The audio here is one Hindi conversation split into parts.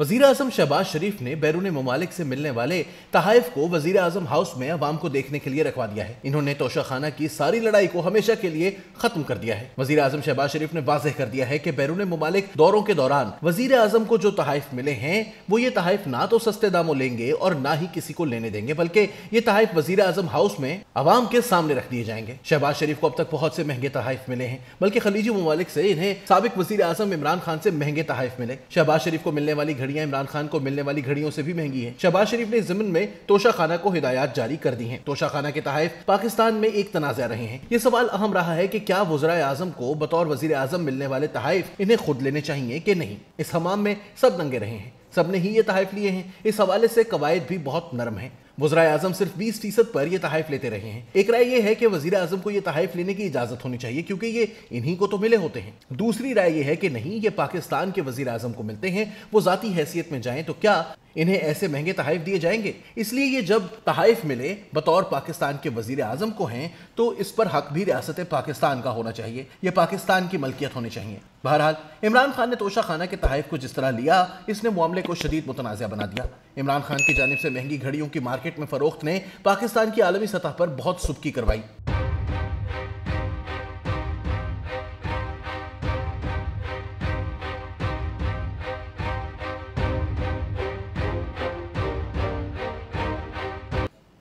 वजीर अजम शहबाज शरीफ ने बैरून ममालिक से मिलने वाले तहाइफ को वजीर अजम हाउस में अवाम को देखने के लिए रखवा दिया है इन्होंने तोशा खाना की सारी लड़ाई को हमेशा के लिए खत्म कर दिया है वजीर अजम शहबाज शरीफ ने वाजह कर दिया है की बैरून ममालिक दौरों के दौरान वजीर अजम को जो तहाइफ मिले हैं वो ये तहाइफ ना तो सस्ते दामों लेंगे और ना ही किसी को लेने देंगे बल्कि ये तहाइफ वजीर अजम हाउस में अवाम के सामने रख दिए जाएंगे शहबाज शरीफ को अब तक बहुत से महंगे तहाइफ मिले हैं बल्कि खलीजी ममालिक से इन्हें सबक वजी अजम इमरान खान से महंगे तहाइफ मिले शहबाज शरीफ को मिलने वाली घड़ी घड़ियां इमरान खान को मिलने वाली घड़ियों से भी महंगी हैं शहबाज शरीफ ने जमन में तोशा खाना को हिदायत जारी कर दी है तोशा खाना के तहफ पाकिस्तान में एक तनाजा रहे हैं ये सवाल अहम रहा है की क्या वजरा आजम को बतौर वजीर आजम मिलने वाले तहफ इन्हें खुद लेने चाहिए की नहीं इस हमाम में सब नंगे रहे हैं सबने ही ये तहफ लिए हैं इस हवाले से कवायद भी बहुत नरम है वजरा आजम सिर्फ बीस फीसद पर यह तहफ लेते रहे हैं एक राय यह है कि वजी आजम को यह तहफ लेने की इजाजत होनी चाहिए क्योंकि ये इन्हीं को तो मिले होते हैं दूसरी राय यह है कि नहीं ये पाकिस्तान के वजीर आजम को मिलते हैं वो जाती हैसियत में जाए तो क्या इन्हें ऐसे महंगे तहफ़ दिए जाएंगे इसलिए ये जब तहफ़ मिले बतौर पाकिस्तान के वजीर अजम को हैं तो इस पर हक भी रियासत पाकिस्तान का होना चाहिए यह पाकिस्तान की मलकियत होनी चाहिए बहरहाल इमरान खान ने तोशा खाना के तहफ़ को जिस तरह लिया इसने मामले को शदीद मुतनाजा बना दिया इमरान खान की जानब से महंगी घड़ियों की मार्केट में फ़रोख्त ने पाकिस्तान की आलमी सतह पर बहुत सुबकी करवाई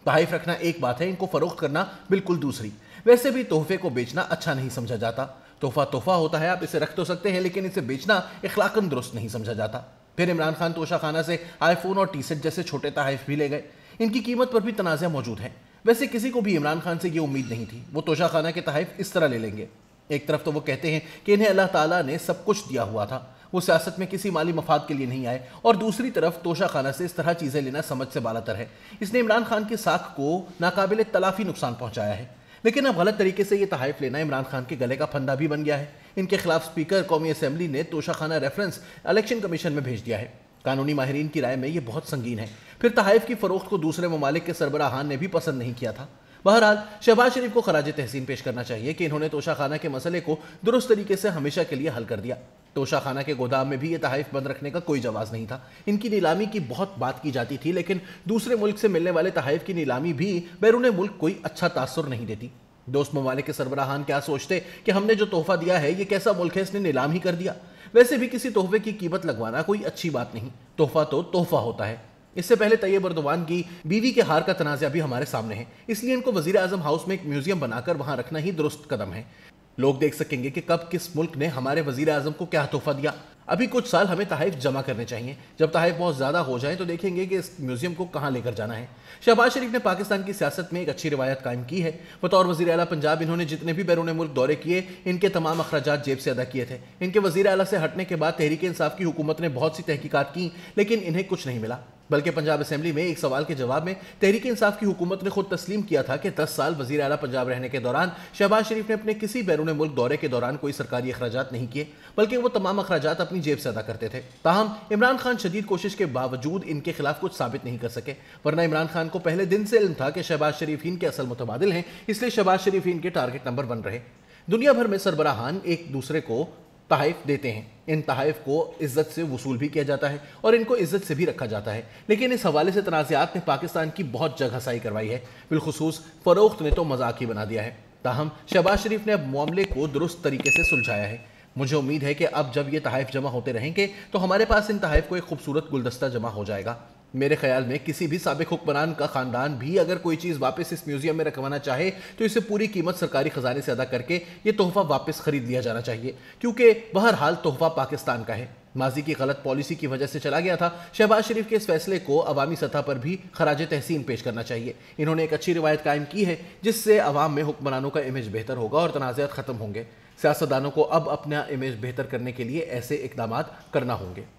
तहफ रखना एक बात है इनको फ़रोख्त करना बिल्कुल दूसरी वैसे भी तोहफे को बेचना अच्छा नहीं समझा जाता तोहफा तोहफा होता है आप इसे रख तो सकते हैं लेकिन इसे बेचना इखलाकन दुरुस्त नहीं समझा जाता फिर इमरान खान तोशा खाना से आईफोन और टी सेट जैसे छोटे तहफ भी ले गए इनकी कीमत पर भी तनाज़ मौजूद हैं वैसे किसी को भी इमरान खान से ये उम्मीद नहीं थी वो तोशा खाना के तहफ इस तरह ले लेंगे एक तरफ तो वो कहते हैं कि इन्हें अल्लाह ताला ने सब कुछ दिया हुआ था वो सियासत में किसी माली मफाद के लिए नहीं आए और दूसरी तरफ तोशा खाना से इस तरह चीज़ें लेना समझ से बालातर है इसने इमरान खान की साख को नाकबिल तलाफी नुकसान पहुँचाया है लेकिन अब गलत तरीके से ये तहफ़ लेना इमरान खान के गले का फंदा भी बन गया है इनके खिलाफ स्पीकर कौमी असम्बली ने तोशाखाना रेफरेंस इलेक्शन कमीशन में भेज दिया है कानूनी माहरीन की राय में ये बहुत संगीन है फिर तहफ़ की फ़रोख्त को दूसरे ममालिक के सरबराहान ने भी पसंद नहीं किया था बहरहाल शहबाज शरीफ को खराज तहसीन पेश करना चाहिए कि इन्होंने तोशाखाना के मसले को दुरुस्त तरीके से हमेशा के लिए हल कर दिया तोशाखाना के गोदाम में भी ये तहफ बंद रखने का कोई जवाब नहीं था इनकी नीलामी की बहुत बात की जाती थी लेकिन दूसरे मुल्क से मिलने वाले तहफ की नीलामी भी बैरून मुल्क कोई अच्छा तासर नहीं देती दोस्त ममालिक के सरबराहान क्या सोचते कि हमने जो तोहफा दिया है ये कैसा मुल्क है इसने नीलाम ही कर दिया वैसे भी किसी तोहफे की कीमत लगवाना कोई अच्छी बात नहीं तोहफा तो तोहफा होता है इससे पहले तैयब अर्दवान की बीवी के हार का तनाजा भी हमारे सामने है इसलिए इनको वजीर अजम हाउस में एक म्यूजियम बनाकर वहां रखना ही दुरुस्त कदम है लोग देख सकेंगे कि कब किस मुल्क ने हमारे वजीर आजम को क्या तोहफा दिया अभी कुछ साल हमें तहफ जमा करने चाहिए जब तहफ बहुत ज़्यादा हो जाए तो देखेंगे कि इस म्यूजियम को कहाँ लेकर जाना है शहबाज शरीफ ने पाकिस्तान की सियासत में एक अच्छी रिवायत कायम की है बतौर वजी अला पंजाब इन्होंने जितने भी बैरून मुल्क दौरे किए इनके तमाम अखराज जेब से अदा किए थे इनके वजी अला से हटने के बाद तहरीक इंसाफ की हुकूमत ने बहुत सी तहकीकत की लेकिन इन्हें कुछ नहीं मिला बल्कि पंजाब असेंबली में एक सवाल के जवाब में तहरीक इंसाफ की हुकूमत ने खुद तस्लीम किया था कि 10 साल वजी अला पंजाब रहने के दौरान शहबाज शरीफ ने अपने किसी बैरून मुल्क दौरे के दौरान कोई सरकारी अखराज नहीं किए बल्कि वो तमाम अखराज अपनी जेब से अदा करते थे ताहम इमरान खान शदीद कोशिश के बावजूद इनके खिलाफ कुछ साबित नहीं कर सके वरना इमरान खान को पहले दिन से इल्म था कि शहबाज शरीफ इनके असल मुतबादल हैं इसलिए शहबाज शरीफ इनके टारगेट नंबर बन रहे दुनिया भर में सरबराहान एक दूसरे को तहफ़ देते हैं इन तहफ़ को इज़्ज़त से वसूल भी किया जाता है और इनको इज़्ज़त से भी रखा जाता है लेकिन इस हवाले से तनाज़ात ने पाकिस्तान की बहुत जगह सही करवाई है बिलखसूस फ़रोख्त ने तो मजाक ही बना दिया है ताहम शहबाज शरीफ ने अब मामले को दुरुस्त तरीके से सुलझाया है मुझे उम्मीद है कि अब जब ये तहफ़ जमा होते रहेंगे तो हमारे पास इन तहफ़ को एक खूबसूरत गुलदस्ता जमा हो जाएगा मेरे ख्याल में किसी भी सबक हुक्मरान का ख़ानदान भी अगर कोई चीज़ वापस इस म्यूज़ियम में रखवाना चाहे तो इसे पूरी कीमत सरकारी ख़जाने से अदा करके ये तोहफा वापस ख़रीद लिया जाना चाहिए क्योंकि बहरहाल तोहफा पाकिस्तान का है माजी की गलत पॉलिसी की वजह से चला गया था शहबाज शरीफ के इस फैसले को अवामी सतह पर भी खराज तहसीन पेश करना चाहिए इन्होंने एक अच्छी रिवायत कायम की है जिससे अवाम में हुक्मरानों का इमेज बेहतर होगा और तनाज़ात ख़त्म होंगे सियासतदानों को अब अपना इमेज बेहतर करने के लिए ऐसे इकदाम करना होंगे